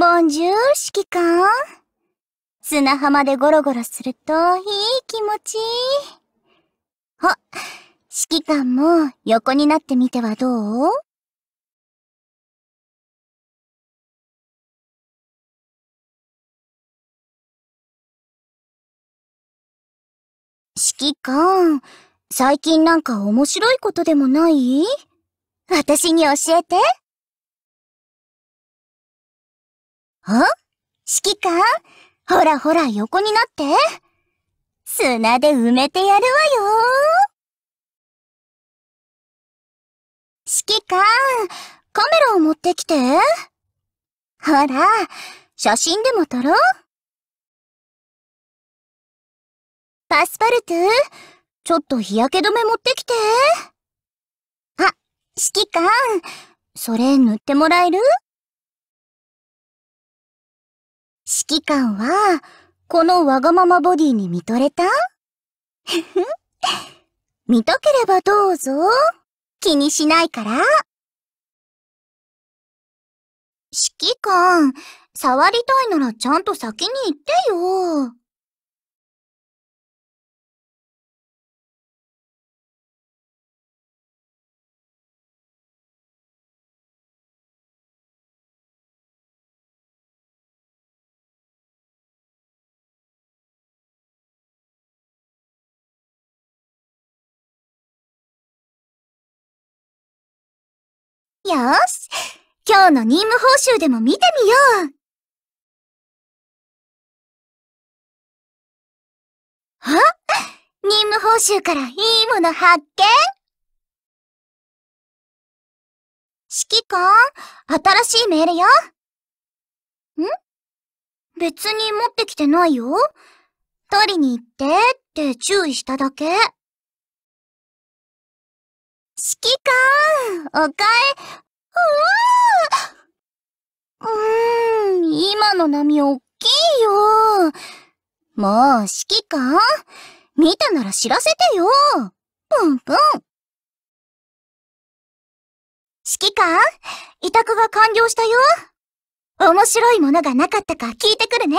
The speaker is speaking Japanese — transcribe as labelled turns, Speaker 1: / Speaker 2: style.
Speaker 1: ボンジュール指揮官。砂浜でゴ
Speaker 2: ロゴロするといい気持ちいい。あ、指揮
Speaker 1: 官も横になってみてはどう指揮官、最近なんか面
Speaker 2: 白いことでもない私に教えて。指揮官ほらほら横になって。砂で埋めてやるわよ指揮官、カメラを持ってきて。ほら、写真でも撮ろう。パスパルトゥ、ちょっと日焼け止め持ってきて。あ、指揮官、それ塗ってもらえる指揮官は、このわがままボディに見とれた 見たければどうぞ。気にしないから。
Speaker 1: 指揮官、触りたいならちゃんと先に行ってよ。よし今日の任務報酬でも見てみよう
Speaker 2: あ任務報酬からいいもの発見指揮官、新しいメールよ。ん別に持ってきてないよ。取りに行ってって注意しただけ。指揮官、おかえ、ううーん、今の波おっきいよ。もう、指揮官見たなら知らせてよ。プンプン。指揮官、委託が完了したよ。面白いものがなかったか聞いてくるね。